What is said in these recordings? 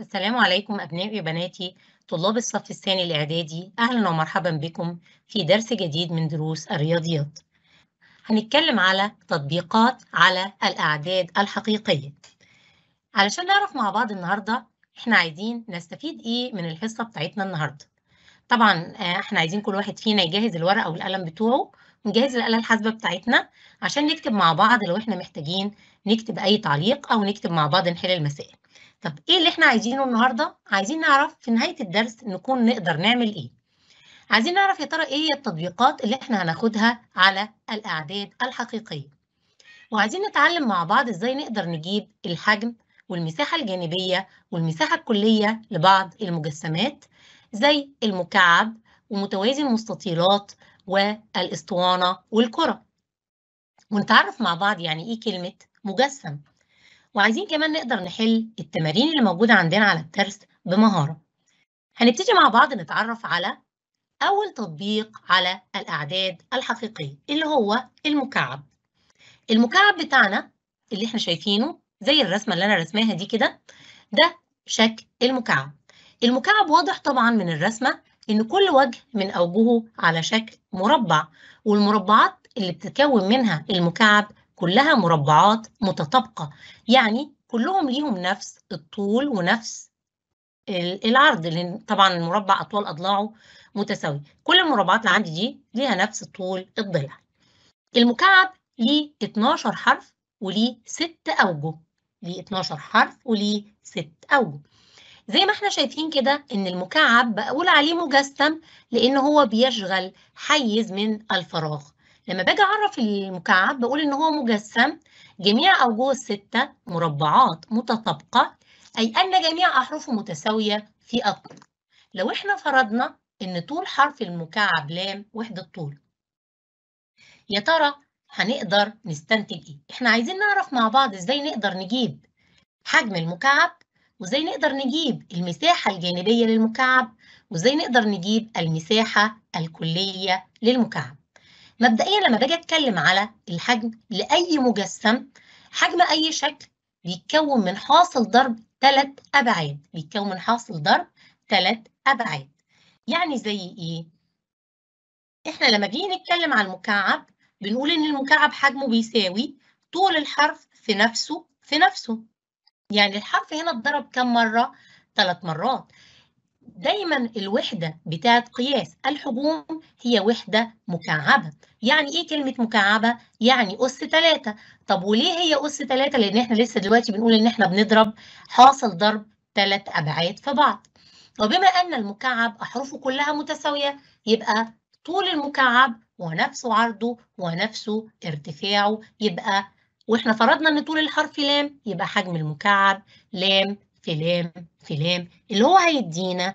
السلام عليكم أبنائي وبناتي طلاب الصف الثاني الإعدادي أهلا ومرحبا بكم في درس جديد من دروس الرياضيات هنتكلم على تطبيقات على الأعداد الحقيقية علشان نعرف مع بعض النهاردة إحنا عايزين نستفيد إيه من الحصة بتاعتنا النهاردة طبعا آه، إحنا عايزين كل واحد فينا يجهز الورقة والقلم بتوعه نجهز الآلة الحاسبة بتاعتنا عشان نكتب مع بعض لو إحنا محتاجين نكتب أي تعليق أو نكتب مع بعض نحل المسائل طب ايه اللي احنا عايزينه النهارده عايزين نعرف في نهايه الدرس نكون نقدر نعمل ايه عايزين نعرف يا ترى ايه هي التطبيقات اللي احنا هناخدها على الاعداد الحقيقيه وعايزين نتعلم مع بعض ازاي نقدر نجيب الحجم والمساحه الجانبيه والمساحه الكليه لبعض المجسمات زي المكعب ومتوازي المستطيلات والاسطوانه والكره ونتعرف مع بعض يعني ايه كلمه مجسم وعايزين كمان نقدر نحل التمارين اللي موجودة عندنا على الترس بمهارة هنبتدي مع بعض نتعرف على أول تطبيق على الأعداد الحقيقية اللي هو المكعب المكعب بتاعنا اللي احنا شايفينه زي الرسمة اللي أنا رسماها دي كده ده شكل المكعب المكعب واضح طبعا من الرسمة إن كل وجه من أوجهه على شكل مربع والمربعات اللي بتتكون منها المكعب كلها مربعات متطابقة يعني كلهم ليهم نفس الطول ونفس العرض لأن طبعا المربع أطوال أضلاعه متساوية كل المربعات اللي عندي دي ليها نفس طول الضلع المكعب ليه 12 حرف وليه 6 أوجه ليه 12 حرف وليه 6 أوجه زي ما احنا شايفين كده ان المكعب بقول عليه مجسم لان هو بيشغل حيز من الفراغ لما باجي اعرف المكعب بقول ان هو مجسم جميع اوجه الستة مربعات متطابقة اي ان جميع احرفه متساوية في الطول لو احنا فرضنا ان طول حرف المكعب لام وحدة طول يا ترى هنقدر نستنتج ايه احنا عايزين نعرف مع بعض ازاي نقدر نجيب حجم المكعب وازاي نقدر نجيب المساحة الجانبية للمكعب وازاي نقدر نجيب المساحة الكلية للمكعب مبدئيا لما باجي اتكلم على الحجم لاي مجسم حجم اي شكل بيتكون من حاصل ضرب ثلاث ابعاد بيتكون من حاصل ضرب ثلاث ابعاد يعني زي ايه احنا لما بنيجي نتكلم على المكعب بنقول ان المكعب حجمه بيساوي طول الحرف في نفسه في نفسه يعني الحرف هنا اتضرب كم مره ثلاث مرات دايما الوحدة بتاعة قياس الحجوم هي وحدة مكعبة يعني ايه كلمة مكعبة؟ يعني أس 3 طب وليه هي أس 3؟ لأن احنا لسه دلوقتي بنقول ان احنا بنضرب حاصل ضرب ثلاث أبعاد في بعض وبما أن المكعب أحرفه كلها متساوية يبقى طول المكعب ونفسه عرضه ونفسه ارتفاعه يبقى واحنا فرضنا ان طول الحرف لام يبقى حجم المكعب لام في لام في لام اللي هو هيدينا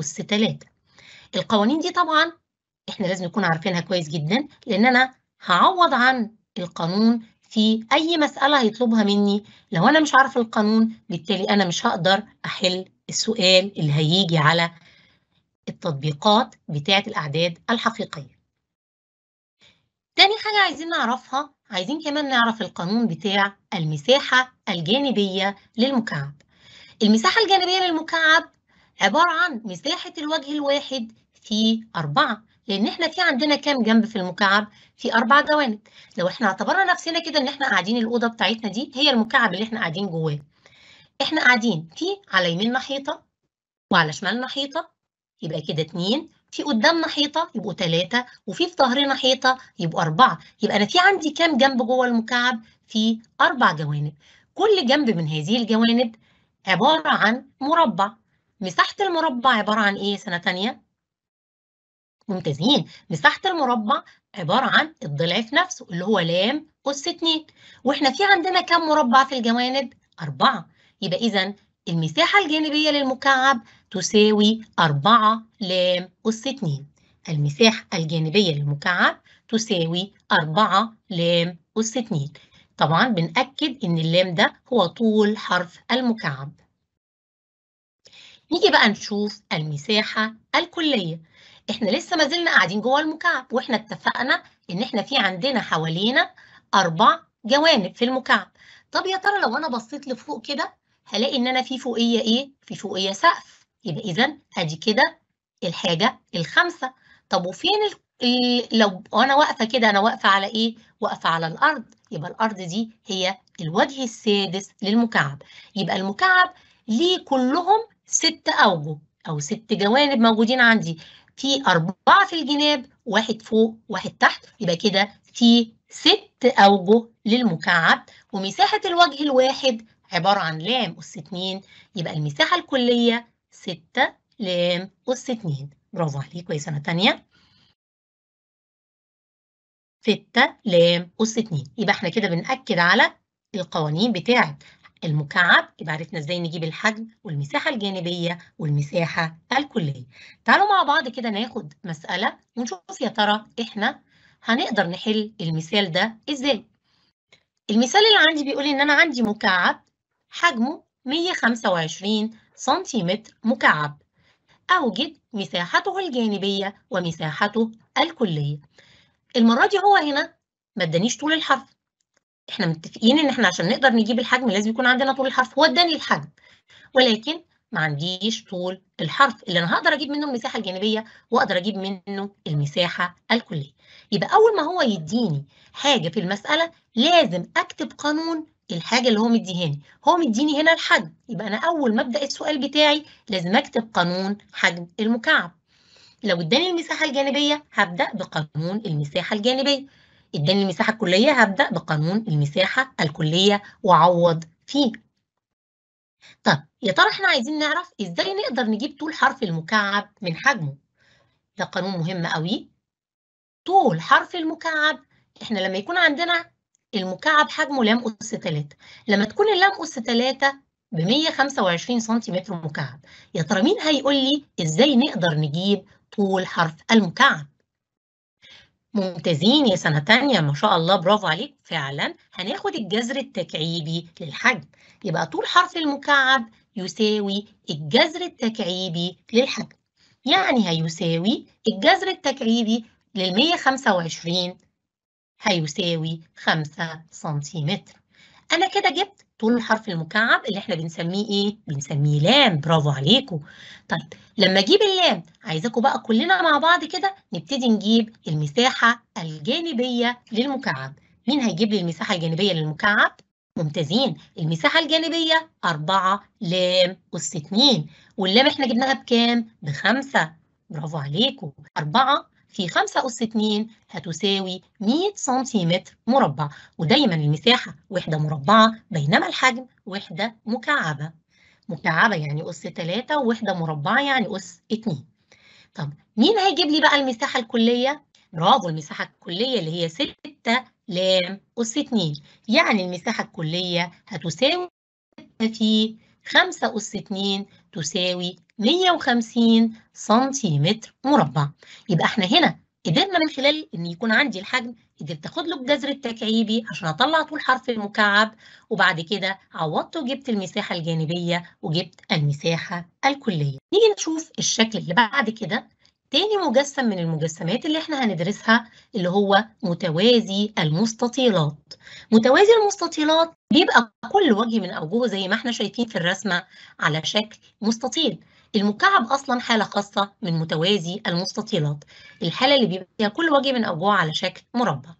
أس 3 القوانين دي طبعا احنا لازم نكون عارفينها كويس جدا لأن أنا هعوض عن القانون في أي مسألة هيطلبها مني لو أنا مش عارف القانون بالتالي أنا مش هقدر أحل السؤال اللي هيجي على التطبيقات بتاعة الأعداد الحقيقية تاني حاجة عايزين نعرفها عايزين كمان نعرف القانون بتاع المساحة الجانبية للمكعب المساحة الجانبية للمكعب عبارة عن مساحة الوجه الواحد في أربعة لأن إحنا في عندنا كام جنب في المكعب؟ في أربع جوانب. لو إحنا اعتبرنا نفسنا كده إن إحنا قاعدين الأوضة بتاعتنا دي هي المكعب اللي إحنا قاعدين جواه. إحنا قاعدين في على يميننا حيطة وعلى شمالنا حيطة يبقى كده اتنين في قدامنا حيطة يبقوا تلاتة وفي في ظهرنا حيطة يبقوا أربعة يبقى أنا في عندي كام جنب جوه المكعب؟ في أربع جوانب. كل جنب من هذه الجوانب عبارة عن مربع مساحة المربع عبارة عن إيه سنة تانية؟ ممتازين مساحة المربع عبارة عن الضلع في نفسه اللي هو لام أس 2 وإحنا في عندنا كم مربع في الجوانب؟ أربعة يبقى إذا المساحة الجانبية للمكعب تساوي أربعة لام أس 2 المساحة الجانبية للمكعب تساوي أربعة لام أس 2 طبعا بنأكد إن اللام ده هو طول حرف المكعب نيجي بقى نشوف المساحة الكلية احنا لسه ما زلنا قاعدين جوه المكعب واحنا اتفقنا ان احنا في عندنا حوالينا اربع جوانب في المكعب طب يا ترى لو انا بصيت لفوق كده هلاقي ان انا في فوقيه ايه في فوقيه سقف يبقى اذا ادي كده الحاجه الخامسه طب وفين ال... لو انا واقفه كده انا واقفه على ايه واقفه على الارض يبقى الارض دي هي الوجه السادس للمكعب يبقى المكعب ليه كلهم ست أوجه أو ست جوانب موجودين عندي في أربعة في الجناب واحد فوق واحد تحت يبقى كده في ست أوجه للمكعب ومساحة الوجه الواحد عبارة عن لام أس 2 يبقى المساحة الكلية ستة لام أس 2 برافو عليك كويس سنة تانية ستة لام أس 2 يبقى احنا كده بنأكد على القوانين بتاعت المكعب يبقى عرفنا ازاي نجيب الحجم والمساحه الجانبيه والمساحه الكليه تعالوا مع بعض كده ناخد مساله ونشوف يا ترى احنا هنقدر نحل المثال ده ازاي المثال اللي عندي بيقول ان انا عندي مكعب حجمه 125 سنتيمتر مكعب اوجد مساحته الجانبيه ومساحته الكليه المره دي هو هنا ما ادانيش طول الحرف إحنا متفقين إن إحنا عشان نقدر نجيب الحجم لازم يكون عندنا طول الحرف هو اداني الحجم ولكن ما عنديش طول الحرف اللي أنا هقدر أجيب منه المساحة الجانبية وأقدر أجيب منه المساحة الكلية يبقى أول ما هو يديني حاجة في المسألة لازم أكتب قانون الحاجة اللي هو مديهاني هو مديني هنا الحجم يبقى أنا أول ما أبدأ السؤال بتاعي لازم أكتب قانون حجم المكعب لو اداني المساحة الجانبية هبدأ بقانون المساحة الجانبية اداني المساحه الكليه هبدا بقانون المساحه الكليه واعوض فيه طب يا ترى احنا عايزين نعرف ازاي نقدر نجيب طول حرف المكعب من حجمه ده قانون مهم قوي طول حرف المكعب احنا لما يكون عندنا المكعب حجمه لام أس 3 لما تكون اللام أس 3 ب 125 سنتيمتر مكعب يا ترى مين هيقول لي ازاي نقدر نجيب طول حرف المكعب ممتازين يا سنة تانية ما شاء الله برافو عليك فعلا هناخد الجذر التكعيبي للحجم يبقى طول حرف المكعب يساوي الجذر التكعيبي للحجم يعني هيساوي الجذر التكعيبي لل 125 هيساوي 5 سنتيمتر أنا كده جبت طول الحرف المكعب اللي احنا بنسميه ايه؟ بنسميه لام برافو عليكم. طيب لما اجيب اللام عايزاكم بقى كلنا مع بعض كده نبتدي نجيب المساحة الجانبية للمكعب. مين هيجيب لي المساحة الجانبية للمكعب؟ ممتازين المساحة الجانبية 4 لام أس 2 واللام احنا جبناها بكام؟ بخمسة برافو عليكم 4 في 5 أس 2 هتساوي 100 سنتيمتر مربع ودايما المساحة وحدة مربعة بينما الحجم وحدة مكعبة مكعبة يعني أس 3 ووحدة مربعة يعني أس 2 طب مين هيجيب لي بقى المساحة الكلية؟ برافو المساحة الكلية اللي هي 6 لام أس 2 يعني المساحة الكلية هتساوي في 5 أس 2 تساوي 150 سنتيمتر مربع يبقى احنا هنا قدرنا من خلال ان يكون عندي الحجم قدرت اخد له الجذر التكعيبي عشان اطلع طول حرف المكعب وبعد كده عوضته وجبت المساحه الجانبيه وجبت المساحه الكليه. نيجي نشوف الشكل اللي بعد كده تاني مجسم من المجسمات اللي احنا هندرسها اللي هو متوازي المستطيلات متوازي المستطيلات بيبقى كل وجه من اوجهه زي ما احنا شايفين في الرسمه على شكل مستطيل المكعب أصلا حالة خاصة من متوازي المستطيلات الحالة اللي بيبقى فيها كل وجه من أوجهه على شكل مربع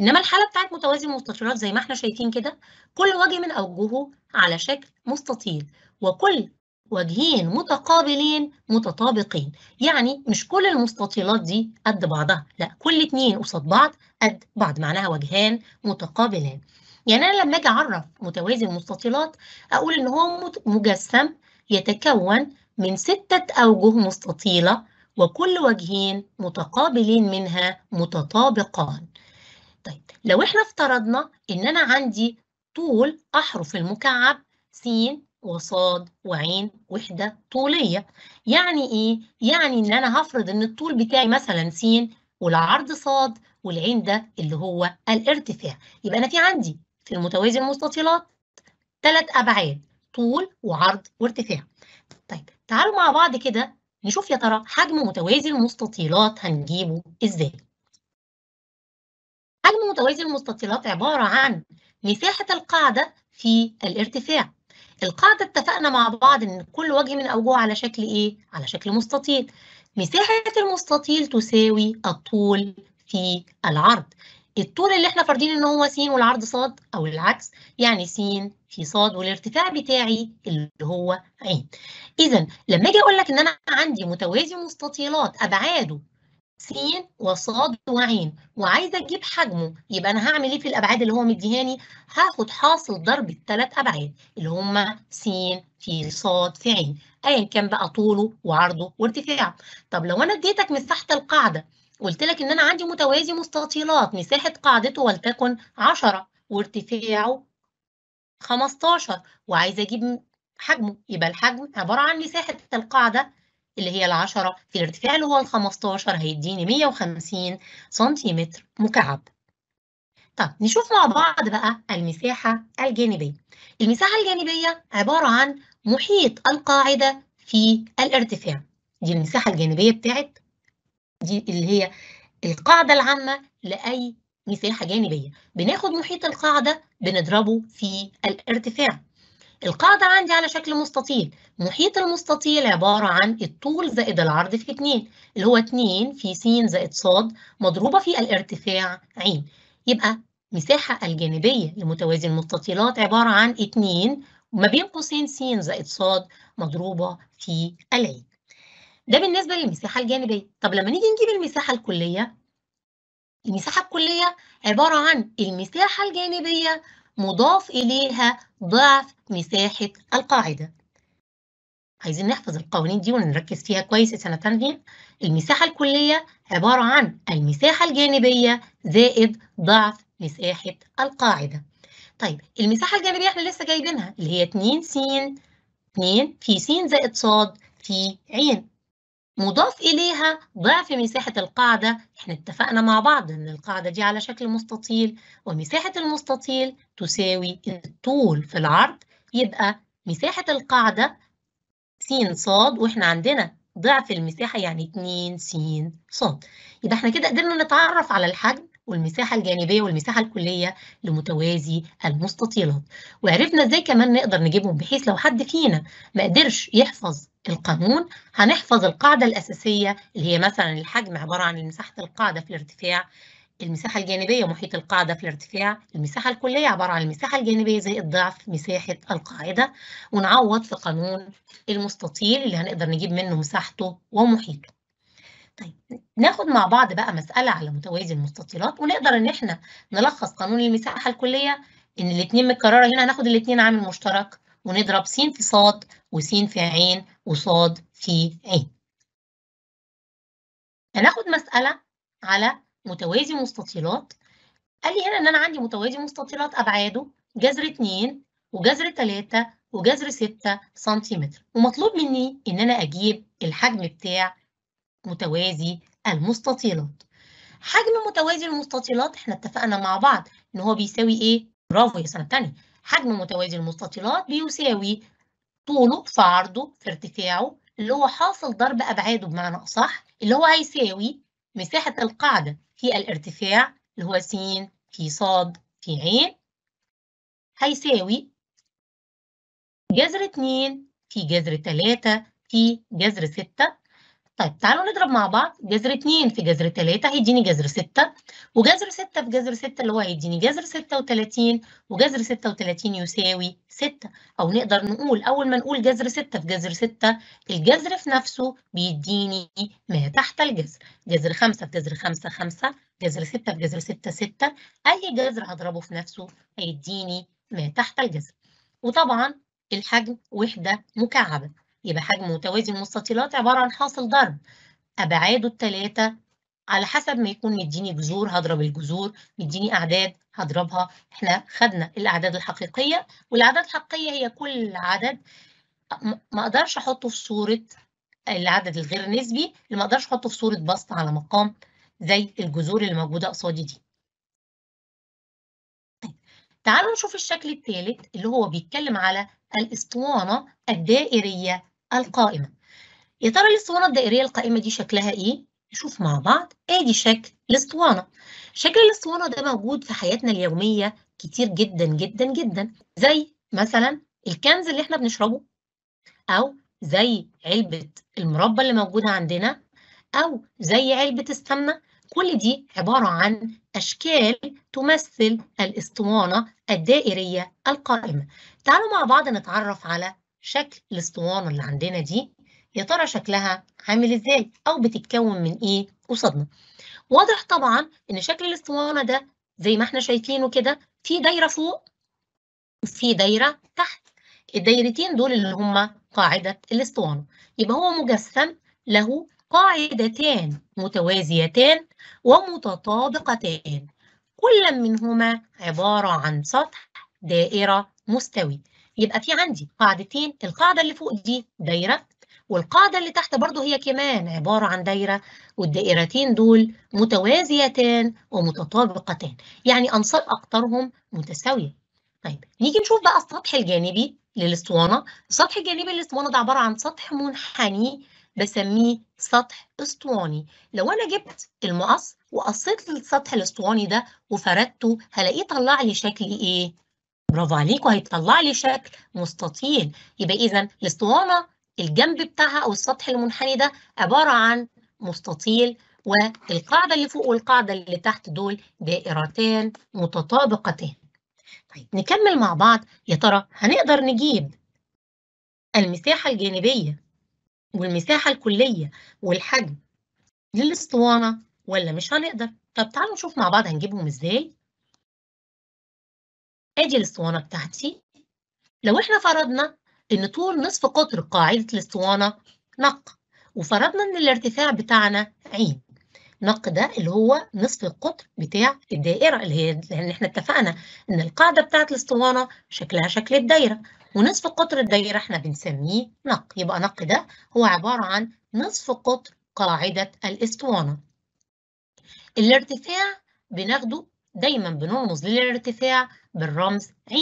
إنما الحالة بتاعت متوازي المستطيلات زي ما احنا شايفين كده كل وجه من أوجهه على شكل مستطيل وكل وجهين متقابلين متطابقين يعني مش كل المستطيلات دي قد بعضها لا كل اتنين قصاد بعض قد بعض معناها وجهان متقابلان يعني أنا لما أجي أعرف متوازي المستطيلات أقول إن هو مجسم يتكون من ستة أوجه مستطيلة وكل وجهين متقابلين منها متطابقان طيب لو احنا افترضنا ان انا عندي طول احرف المكعب س وصاد وعين وحدة طولية يعني ايه؟ يعني ان انا هفرض ان الطول بتاعي مثلا س والعرض صاد والعين ده اللي هو الارتفاع يبقى انا في عندي في المتوازي المستطيلات ثلاث ابعاد طول وعرض وارتفاع تعالوا مع بعض كده نشوف يا ترى حجم متوازي المستطيلات هنجيبه ازاي حجم متوازي المستطيلات عبارة عن مساحة القاعدة في الارتفاع القاعدة اتفقنا مع بعض ان كل وجه من اوجهه على شكل ايه؟ على شكل مستطيل مساحة المستطيل تساوي الطول في العرض الطول اللي احنا فارضين ان هو س والعرض ص او العكس يعني س في ص والارتفاع بتاعي اللي هو ع اذا لما اجي اقول لك ان انا عندي متوازي مستطيلات ابعاده س وص وع وعايزه اجيب حجمه يبقى انا هعمل ايه في الابعاد اللي هو مديهاني هاخد حاصل ضرب الثلاث ابعاد اللي هما س في ص في ع ايا كان بقى طوله وعرضه وارتفاعه طب لو انا اديتك مساحه القاعده قلت لك إن أنا عندي متوازي مستطيلات مساحة قاعدته ولتكن 10 وارتفاعه 15 وعايزة أجيب حجمه يبقى الحجم عبارة عن مساحة القاعدة اللي هي العشرة في الارتفاع اللي هو الخمستاشر هيديني مية وخمسين سنتيمتر مكعب. طب نشوف مع بعض بقى المساحة الجانبية. المساحة الجانبية عبارة عن محيط القاعدة في الارتفاع. دي المساحة الجانبية بتاعت دي اللي هي القاعدة العامة لأي مساحة جانبية بناخد محيط القاعدة بنضربه في الارتفاع القاعدة عندي على شكل مستطيل محيط المستطيل عبارة عن الطول زائد العرض في 2 اللي هو 2 في س زائد ص مضروبة في الارتفاع ع يبقى المساحة الجانبية لمتوازي المستطيلات عبارة عن 2 ما بين قوسين س زائد ص مضروبة في العين ده بالنسبة للمساحة الجانبية طب لما نيجي نجيب المساحة الكلية المساحة الكلية عبارة عن المساحة الجانبية مضاف إليها ضعف مساحة القاعدة عايزين نحفظ القوانين دي ونركز فيها كويس سنة ثانيه المساحة الكلية عبارة عن المساحة الجانبية زائد ضعف مساحة القاعدة طيب المساحة الجانبية احنا لسه جايبينها اللي هي 2 س 2 في س زائد ص في ع مضاف إليها ضعف مساحة القاعدة إحنا اتفقنا مع بعض إن القاعدة دي على شكل مستطيل ومساحة المستطيل تساوي الطول في العرض يبقى مساحة القاعدة س ص وإحنا عندنا ضعف المساحة يعني 2 س ص يبقى إحنا كده قدرنا نتعرف على الحجم والمساحة الجانبية والمساحة الكلية لمتوازي المستطيلات وعرفنا ازاي كمان نقدر نجيبهم بحيث لو حد فينا ما قدرش يحفظ القانون هنحفظ القاعدة الأساسية اللي هي مثلا الحجم عبارة عن مساحة القاعدة في الارتفاع المساحة الجانبية محيط القاعدة في الارتفاع المساحة الكلية عبارة عن المساحة الجانبية زائد ضعف مساحة القاعدة ونعوض في قانون المستطيل اللي هنقدر نجيب منه مساحته ومحيطه طيب ناخد مع بعض بقى مسألة على متوازي المستطيلات ونقدر إن إحنا نلخص قانون المساحة الكلية إن الاتنين متكررة هنا هناخد الاتنين عامل مشترك ونضرب س في ص وس في ع وص في ع. هناخد مسألة على متوازي مستطيلات قال لي هنا إن أنا عندي متوازي مستطيلات أبعاده جذر 2 وجذر 3 وجذر 6 سنتيمتر ومطلوب مني إن أنا أجيب الحجم بتاع متوازي المستطيلات حجم متوازي المستطيلات احنا اتفقنا مع بعض ان هو بيساوي ايه برافو يا سنه ثانيه حجم متوازي المستطيلات بيساوي طوله في عرضه في ارتفاعه اللي هو حاصل ضرب ابعاده بمعنى اصح اللي هو هيساوي مساحه القاعده في الارتفاع اللي هو س في ص في ع هيساوي جذر 2 في جذر 3 في جذر 6 طيب تعالوا نضرب مع بعض جذر 2 في جذر 3 هيديني جذر 6 وجذر 6 في جذر 6 اللي هو هيديني جذر 36 وجذر 36 يساوي 6 او نقدر نقول اول ما نقول جذر 6 في جذر 6 الجذر في نفسه بيديني ما تحت الجذر جذر 5 في جذر 5 5 جذر 6 في جذر 6 6 اي جذر هضربه في نفسه هيديني ما تحت الجذر وطبعا الحجم وحده مكعبه يبقى حجم متوازي المستطيلات عبارة عن حاصل ضرب أبعاده الثلاثة على حسب ما يكون مديني جذور هضرب الجذور مديني أعداد هضربها احنا خدنا الأعداد الحقيقية والأعداد الحقيقية هي كل عدد ما أقدرش أحطه في صورة العدد الغير نسبي اللي ما أقدرش أحطه في صورة بسط على مقام زي الجذور اللي موجودة قصادي دي طيب، تعالوا نشوف الشكل الثالث اللي هو بيتكلم على الاسطوانة الدائرية القائمة يا ترى الاسطوانة الدائرية القائمة دي شكلها ايه؟ نشوف مع بعض ادي شكل الاسطوانة شكل الاسطوانة ده موجود في حياتنا اليومية كتير جدا جدا جدا زي مثلا الكنز اللي احنا بنشربه او زي علبة المربى اللي موجودة عندنا او زي علبة السمنة كل دي عبارة عن أشكال تمثل الاسطوانة الدائرية القائمة تعالوا مع بعض نتعرف على شكل الاسطوانة اللي عندنا دي يا ترى شكلها عامل ازاي او بتتكون من ايه قصادنا واضح طبعا ان شكل الاسطوانة ده زي ما احنا شايفينه كده في دايرة فوق وفي دايرة تحت الدايرتين دول اللي هما قاعدة الاسطوانة يبقى هو مجسم له قاعدتان متوازيتان ومتطابقتان كل منهما عبارة عن سطح دائرة مستوي يبقى في عندي قاعدتين القاعدة اللي فوق دي دايرة والقاعدة اللي تحت برضو هي كمان عبارة عن دايرة والدائرتين دول متوازيتان ومتطابقتان يعني أنصاب أقطارهم متساوية طيب نيجي نشوف بقى السطح الجانبي للاسطوانة السطح الجانبي للاسطوانة ده عبارة عن سطح منحني بسميه سطح اسطواني لو انا جبت المقص وقصيت السطح الاسطواني ده وفردته هلاقيه طلع لي شكل ايه برافو عليك وهيطلع لي شكل مستطيل يبقى اذا الاسطوانه الجنب بتاعها او السطح المنحني ده عباره عن مستطيل والقاعده اللي فوق والقاعده اللي تحت دول دائرتان متطابقتان طيب نكمل مع بعض يا ترى هنقدر نجيب المساحه الجانبيه والمساحه الكليه والحجم للاسطوانه ولا مش هنقدر طب تعالوا نشوف مع بعض هنجيبهم ازاي ادي الاسطوانه بتاعتي لو احنا فرضنا ان طول نصف قطر قاعده الاسطوانه نق وفرضنا ان الارتفاع بتاعنا عين نق ده اللي هو نصف القطر بتاع الدائره اللي هي لان احنا اتفقنا ان القاعده بتاعه الاسطوانه شكلها شكل الدايره ونصف قطر الدايره احنا بنسميه نق يبقى نق ده هو عباره عن نصف قطر قاعده الاسطوانه الارتفاع بناخده دايما بنرمز للارتفاع بالرمز ع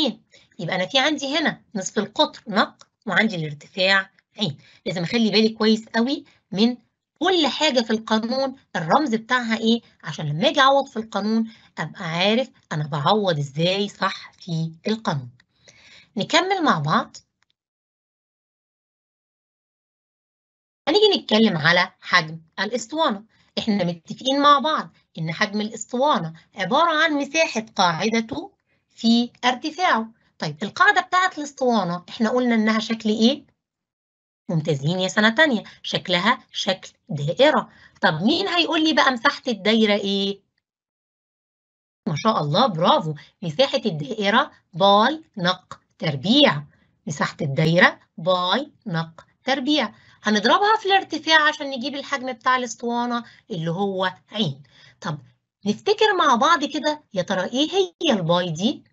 يبقى أنا في عندي هنا نصف القطر نق وعندي الارتفاع ع لازم أخلي بالي كويس قوي من كل حاجة في القانون الرمز بتاعها إيه عشان لما أجي أعوض في القانون أبقى عارف أنا بعوض إزاي صح في القانون. نكمل مع بعض هنيجي نتكلم على حجم الاسطوانه احنا متفقين مع بعض ان حجم الاسطوانه عباره عن مساحه قاعدته في ارتفاعه طيب القاعدة بتاعت الاسطوانة احنا قلنا انها شكل ايه؟ ممتازين يا سنة تانية شكلها شكل دائرة طب مين هيقول لي بقى مساحة الدايرة ايه؟ ما شاء الله برافو مساحة الدائرة باي نق تربيع مساحة الدايرة باي نق تربيع هنضربها في الارتفاع عشان نجيب الحجم بتاع الاسطوانة اللي هو عين طب نفتكر مع بعض كده يا ترى ايه هي الباي دي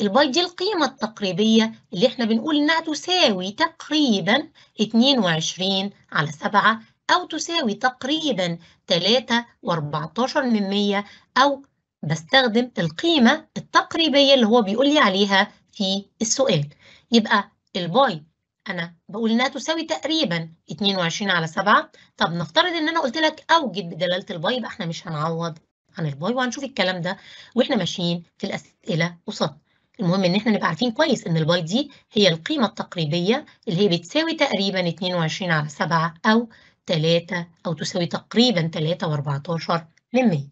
الباي دي القيمة التقريبية اللي احنا بنقول انها تساوي تقريبا 22 على 7 او تساوي تقريبا 3 و14 من 100 او بستخدم القيمة التقريبية اللي هو بيقول لي عليها في السؤال يبقى الباي أنا بقول إنها تساوي تقريبا 22 على 7 طب نفترض إن أنا قلت لك أوجد بدلالة الباي يبقى إحنا مش هنعوض عن الباي وهنشوف الكلام ده وإحنا ماشيين في الأسئلة قصاد المهم إن إحنا نبقى عارفين كويس إن الباي دي هي القيمة التقريبية اللي هي بتساوي تقريبا 22 على 7 أو 3 أو تساوي تقريبا 3 و14 من 100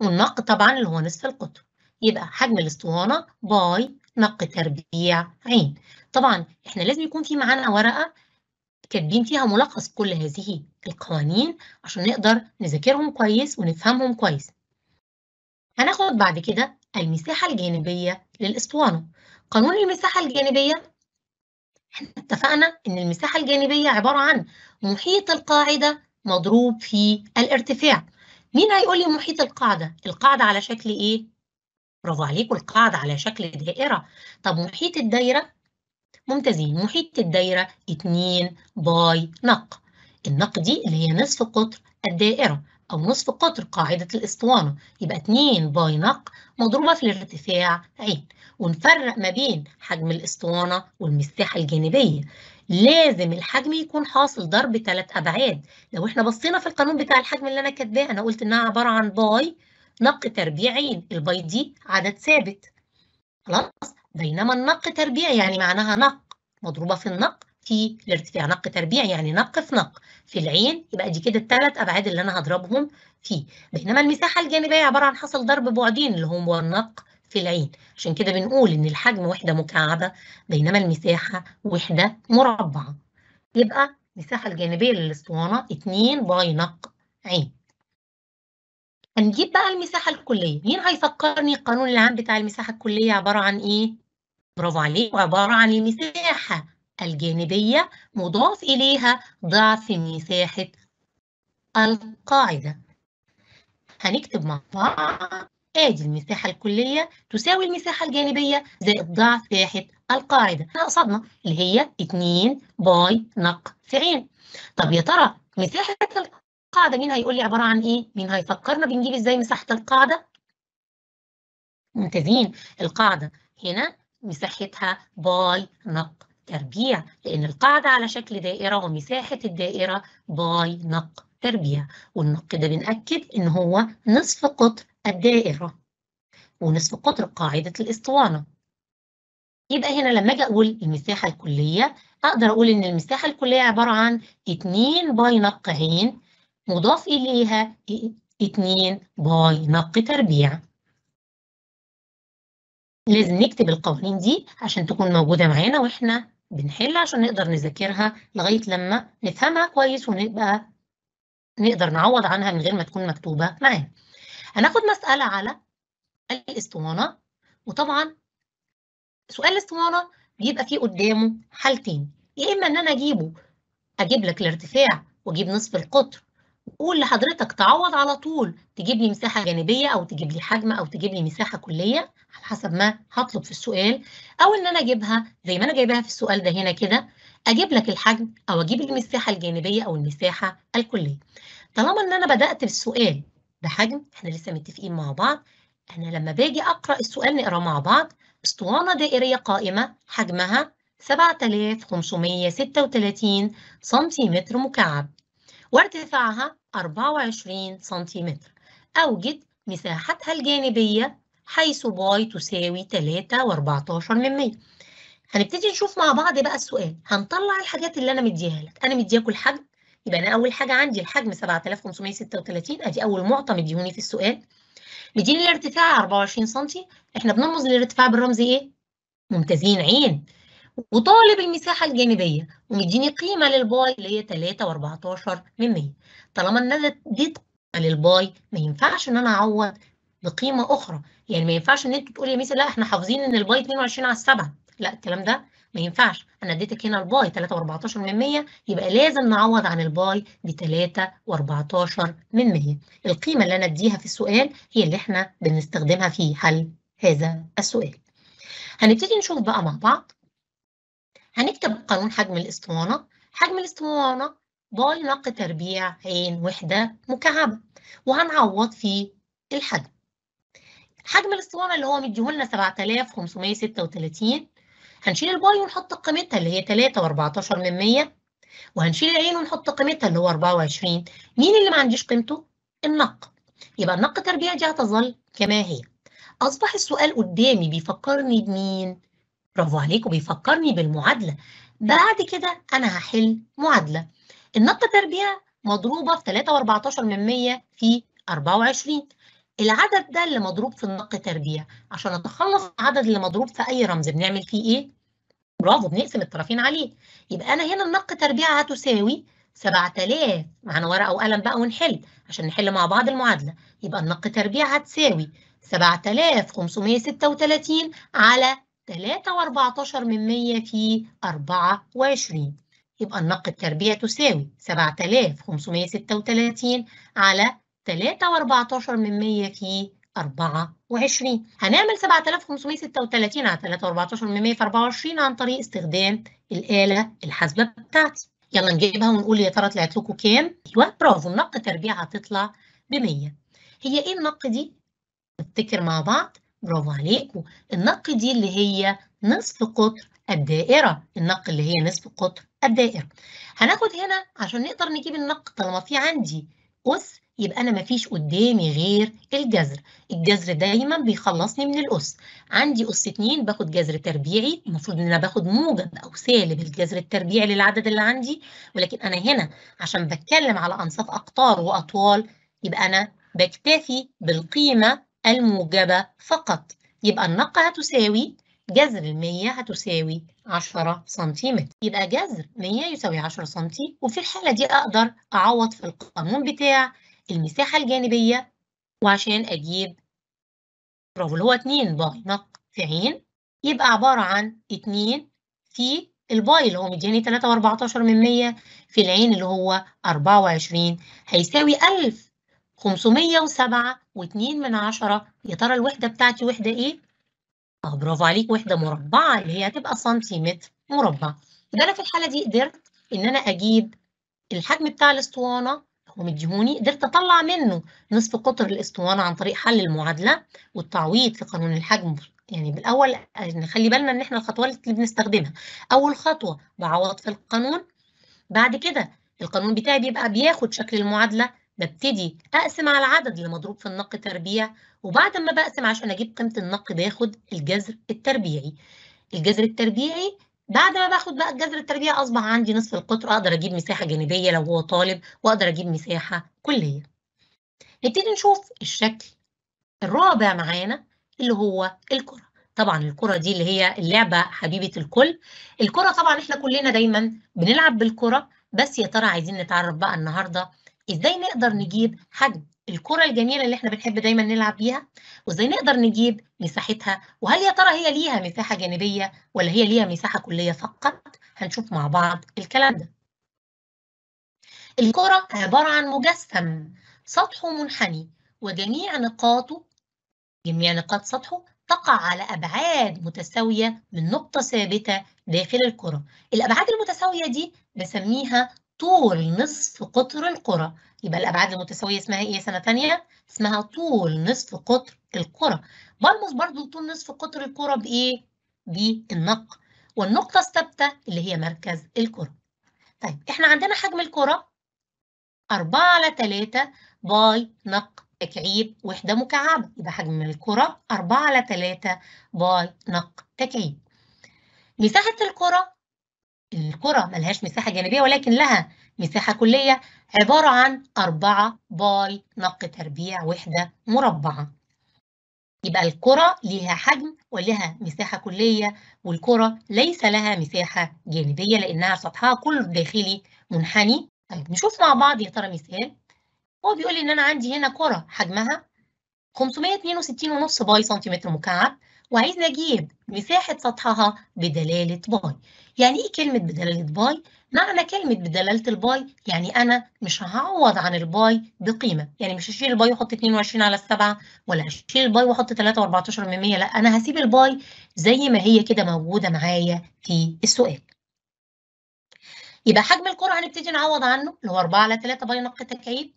والنق طبعا اللي هو نصف القطر يبقى حجم الاسطوانة باي نق تربيع عين طبعا احنا لازم يكون في معانا ورقة كاتبين فيها ملخص كل هذه القوانين عشان نقدر نذاكرهم كويس ونفهمهم كويس هناخد بعد كده المساحة الجانبية للأسطوانة قانون المساحة الجانبية احنا اتفقنا ان المساحة الجانبية عبارة عن محيط القاعدة مضروب في الارتفاع مين هيقول لي محيط القاعدة؟ القاعدة على شكل ايه؟ برافو عليكم القاعدة على شكل دائرة طب محيط الدايرة ممتازين محيط الدايرة 2 باي نق النق دي اللي هي نصف قطر الدائرة أو نصف قطر قاعدة الإسطوانة يبقى 2 باي نق مضروبة في الارتفاع عين ونفرق ما بين حجم الإسطوانة والمساحة الجانبية لازم الحجم يكون حاصل ضرب ثلاث أبعاد لو احنا بصينا في القانون بتاع الحجم اللي أنا كاتباه أنا قلت إنها عبارة عن باي نق تربيعي البيض دي عدد ثابت خلاص بينما النق تربيعي يعني معناها نق مضروبة في النق في الارتفاع نق تربيعي يعني نق في نق في العين يبقى دي كده الثلاث ابعاد اللي انا هضربهم فيه بينما المساحه الجانبيه عباره عن حصل ضرب بعدين اللي هم النق في العين عشان كده بنقول ان الحجم وحده مكعبه بينما المساحه وحده مربعه يبقى المساحه الجانبيه للاسطوانه 2 باي نق عين هنجيب بقى المساحة الكلية، مين هيفكرني القانون العام بتاع المساحة الكلية عبارة عن إيه؟ برافو عليك عبارة عن المساحة الجانبية مضاف إليها ضعف مساحة القاعدة. هنكتب مع بعض ادي المساحة الكلية تساوي المساحة الجانبية زائد ضعف مساحة القاعدة قصدنا اللي هي 2 باي نق في عين. طب يا ترى مساحة القاعدة القاعدة مين هيقول لي عبارة عن إيه؟ مين هيفكرنا بنجيب إزاي مساحة القاعدة؟ ممتازين القاعدة هنا مساحتها باي نق تربيع لأن القاعدة على شكل دائرة ومساحة الدائرة باي نق تربيع والنق ده بنأكد إن هو نصف قطر الدائرة ونصف قطر قاعدة الإسطوانة يبقى هنا لما أجي أقول المساحة الكلية أقدر أقول إن المساحة الكلية عبارة عن 2 باي نق ع مضاف إليها 2 باي نق تربيع لازم نكتب القوانين دي عشان تكون موجودة معانا وإحنا بنحل عشان نقدر نذاكرها لغاية لما نفهمها كويس ونبقى نقدر نعوض عنها من غير ما تكون مكتوبة معانا. هناخد مسألة على الاسطوانة وطبعا سؤال الاسطوانة بيبقى فيه قدامه حالتين يا إما إن أنا أجيبه أجيب لك الارتفاع وأجيب نصف القطر قول لحضرتك تعوض على طول تجيب لي مساحة جانبية أو تجيب لي حجم أو تجيب لي مساحة كلية على حسب ما هطلب في السؤال أو إن أنا أجيبها زي ما أنا جايبها في السؤال ده هنا كده أجيب لك الحجم أو أجيب المساحة الجانبية أو المساحة الكلية طالما إن أنا بدأت بالسؤال بحجم إحنا لسه متفقين مع بعض أنا لما باجي أقرأ السؤال نقرأ مع بعض اسطوانة دائرية قائمة حجمها 7536 سنتيمتر مكعب وارتفاعها 24 سنتيمتر أوجد مساحتها الجانبية حيث باي تساوي 3.14 من 100 هنبتدي نشوف مع بعض بقى السؤال هنطلع الحاجات اللي أنا مديها لك أنا مدياكوا الحجم يبقى أنا أول حاجة عندي الحجم 7536 أدي أول معطى مديهوني في السؤال مديني الارتفاع 24 سم احنا بنرمز للارتفاع بالرمز ايه؟ ممتازين عين وطالب المساحة الجانبية ومديني قيمة للباي اللي هي 3 و14 من 100 طالما ان انا اديت قيمة للباي ما ينفعش ان انا اعوض بقيمة اخرى يعني ما ينفعش ان انت تقول يا ميسي لا احنا حافظين ان الباي 22 على 7 لا الكلام ده ما ينفعش انا اديتك هنا الباي 3 و14 من 100 يبقى لازم نعوض عن الباي ب 3 و14 من 100 القيمة اللي انا اديها في السؤال هي اللي احنا بنستخدمها في حل هذا السؤال هنبتدي نشوف بقى مع بعض هنكتب قانون حجم الاسطوانة حجم الاسطوانة باي ناقة تربيع عين وحدة مكعبة وهنعوض في الحجم حجم الاسطوانة اللي هو مديهولنا 7536 هنشيل الباي ونحط قيمتها اللي هي 3 و14 من 100 وهنشيل العين ونحط قيمتها اللي هو 24 مين اللي ما عنديش قيمته؟ النق يبقى النق تربيع دي هتظل كما هي أصبح السؤال قدامي بيفكرني بمين؟ برافو عليكم بيفكرني بالمعادلة بعد كده أنا هحل معادلة النقطة تربيع مضروبة في 3.14 من 100 في 24 العدد ده اللي مضروب في النق تربيع عشان اتخلص من العدد اللي مضروب في اي رمز بنعمل فيه ايه برافو بنقسم الطرفين عليه يبقى انا هنا النق تربيع هتساوي 7000 معانا ورقه وقلم بقى ونحل عشان نحل مع بعض المعادله يبقى النق تربيع هتساوي 7536 على 3.14 من 100 في 24 يبقى النق التربيع تساوي 7536 على 3.14 من 100 في 24 هنعمل 7536 على 3.14 من 100 في 24 عن طريق استخدام الآلة الحاسبة بتاعتي يلا نجيبها ونقول يا ترى طلعت لكم كام ايوه برافو النق تربيع هتطلع ب 100 هي ايه النق دي؟ نفتكر مع بعض برافو عليكم النق دي اللي هي نصف قطر الدائرة النق اللي هي نصف قطر الدائرة هناخد هنا عشان نقدر نجيب النق طالما في عندي أس يبقى أنا مفيش قدامي غير الجذر الجذر دايما بيخلصني من الأس عندي أس 2 باخد جذر تربيعي المفروض إن أنا باخد موجب أو سالب الجذر التربيعي للعدد اللي عندي ولكن أنا هنا عشان بتكلم على أنصاف أقطار وأطوال يبقى أنا بكتفي بالقيمة الموجبة فقط يبقى النقة هتساوي جذر المية هتساوي 10 سنتيمتر يبقى جذر 100 يساوي 10 سنتي وفي الحالة دي أقدر أعوض في القانون بتاع المساحة الجانبية وعشان أجيب برافو اللي هو 2 باي نق في عين يبقى عبارة عن 2 في الباي اللي هو مدياني 3 و14 من 100 في العين اللي هو 24 هيساوي 1000 507 و2 من عشرة يا ترى الوحدة بتاعتي وحدة إيه؟ اه برافو عليك وحدة مربعة اللي هي هتبقى سنتيمتر مربع يبقى أنا في الحالة دي قدرت إن أنا أجيب الحجم بتاع الأسطوانة هو مديهوني قدرت أطلع منه نصف قطر الأسطوانة عن طريق حل المعادلة والتعويض في قانون الحجم يعني بالأول نخلي بالنا إن إحنا الخطوات اللي بنستخدمها أول خطوة بعوض في القانون بعد كده القانون بتاعي بيبقى بياخد شكل المعادلة ببتدي أقسم على العدد اللي مضروب في النق تربيع وبعد ما بقسم عشان أجيب قيمة النق باخد الجذر التربيعي الجذر التربيعي بعد ما باخد بقى الجذر التربيعي أصبح عندي نصف القطر أقدر أجيب مساحة جانبية لو هو طالب وأقدر أجيب مساحة كلية نبتدي نشوف الشكل الرابع معانا اللي هو الكرة طبعا الكرة دي اللي هي اللعبة حبيبة الكل الكرة طبعا احنا كلنا دايما بنلعب بالكرة بس يا ترى عايزين نتعرف بقى النهارده ازاي نقدر نجيب حجم الكرة الجميلة اللي احنا بنحب دايما نلعب بيها وازاي نقدر نجيب مساحتها وهل يا ترى هي ليها مساحة جانبية ولا هي ليها مساحة كلية فقط هنشوف مع بعض الكلام ده الكرة عبارة عن مجسم سطحه منحني وجميع نقاطه جميع نقاط سطحه تقع على أبعاد متساوية من نقطة ثابتة داخل الكرة الأبعاد المتساوية دي بسميها طول نصف قطر الكرة يبقى الأبعاد المتساوية اسمها إيه سنة تانية؟ اسمها طول نصف قطر الكرة بلمس برضو طول نصف قطر الكرة بإيه؟ بالنق والنقطة الثابتة اللي هي مركز الكرة طيب إحنا عندنا حجم الكرة 4 على 3 باي نق تكعيب وحدة مكعبة يبقى حجم الكرة 4 على 3 باي نق تكعيب مساحة الكرة الكرة ملهاش مساحة جانبية ولكن لها مساحة كلية عبارة عن 4 باي نق تربيع وحدة مربعة يبقى الكرة ليها حجم ولها مساحة كلية والكرة ليس لها مساحة جانبية لأنها سطحها كله داخلي منحني طيب نشوف مع بعض يا ترى مثال هو بيقول لي إن أنا عندي هنا كرة حجمها 562.5 باي سنتيمتر مكعب وعايزني أجيب مساحة سطحها بدلالة باي يعني ايه كلمه بدلاله باي معنى كلمه بدلاله الباي يعني انا مش هعوض عن الباي بقيمه يعني مش هشيل الباي واحط 22 على 7 ولا هشيل الباي واحط 3 و14 من 100 لا انا هسيب الباي زي ما هي كده موجوده معايا في السؤال يبقى حجم الكره هنبتدي نعوض عنه اللي هو 4 على 3 باي نقطه تكعيب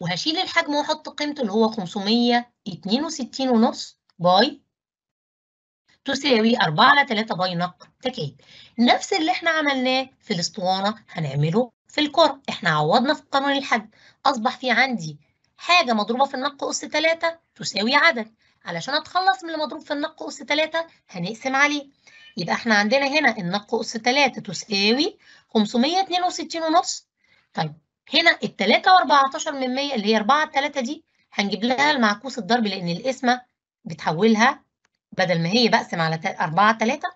وهشيل الحجم واحط قيمته اللي هو 562 ونص باي تساوي 4 على 3 باي نقط تكعيب نفس اللي احنا عملناه في الاسطوانة هنعمله في الكرة احنا عوضنا في قانون الحجم أصبح في عندي حاجة مضروبة في النق أس 3 تساوي عدد علشان أتخلص من المضروب في النق أس 3 هنقسم عليه يبقى احنا عندنا هنا النق أس 3 تساوي 562 ونص طيب هنا ال 3 و14 من 100 اللي هي 4 على 3 دي هنجيب لها المعكوس الضرب لأن القسمة بتحولها بدل ما هي بقسم على 4 3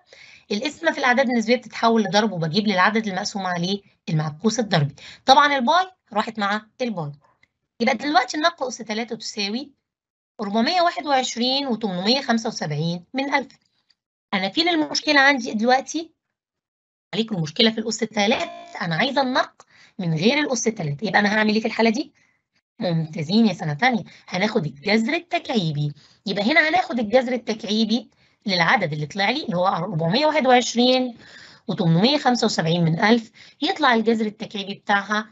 القسمة في الأعداد النسبية بتتحول لضرب وبجيب للعدد المقسوم عليه المعكوس الضربي. طبعا الباي راحت مع الباي. يبقى دلوقتي النقطة أس 3 تساوي 421 و875 من 1000. أنا فين المشكلة عندي دلوقتي؟ عليكم المشكلة في الأس 3 أنا عايزة النق من غير الأس 3 يبقى أنا هعمل إيه في الحالة دي؟ ممتازين يا سنة تانية هناخد الجذر التكعيبي يبقى هنا هناخد الجذر التكعيبي للعدد اللي طلع لي اللي هو 421 و875 من 1000 يطلع الجذر التكعيبي بتاعها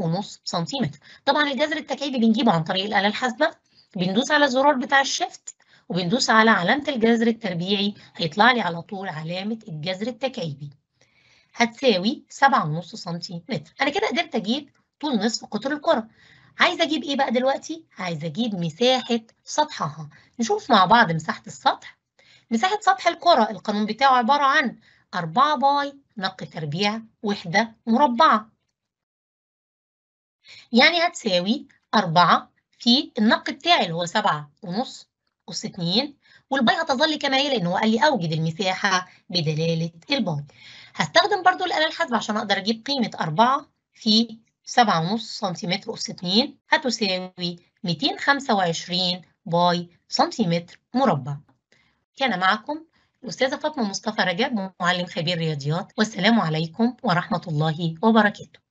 7.5 سنتيمتر طبعا الجذر التكعيبي بنجيبه عن طريق الآلة الحاسبة بندوس على الزرار بتاع الشيفت وبندوس على علامة الجذر التربيعي هيطلع لي على طول علامة الجذر التكعيبي هتساوي 7.5 سنتيمتر أنا كده قدرت أجيب طول نصف قطر الكرة عايزه اجيب ايه بقى دلوقتي عايزه اجيب مساحه سطحها نشوف مع بعض مساحه السطح مساحه سطح الكره القانون بتاعه عباره عن 4 باي نق تربيع وحده مربعه يعني هتساوي 4 في النق بتاعي اللي هو 7 ونص أس 2 والباي هتظل كما هي لأن هو قال لي أوجد المساحة بدلالة الباي. هستخدم برضو الآلة الحاسبة عشان أقدر أجيب قيمة 4 في سبعة ونص سنتيمتر أس اتنين هتساوي ميتين خمسة وعشرين باي سنتيمتر مربع كان معكم الأستاذة فاطمة مصطفى رجب معلم خبير رياضيات والسلام عليكم ورحمة الله وبركاته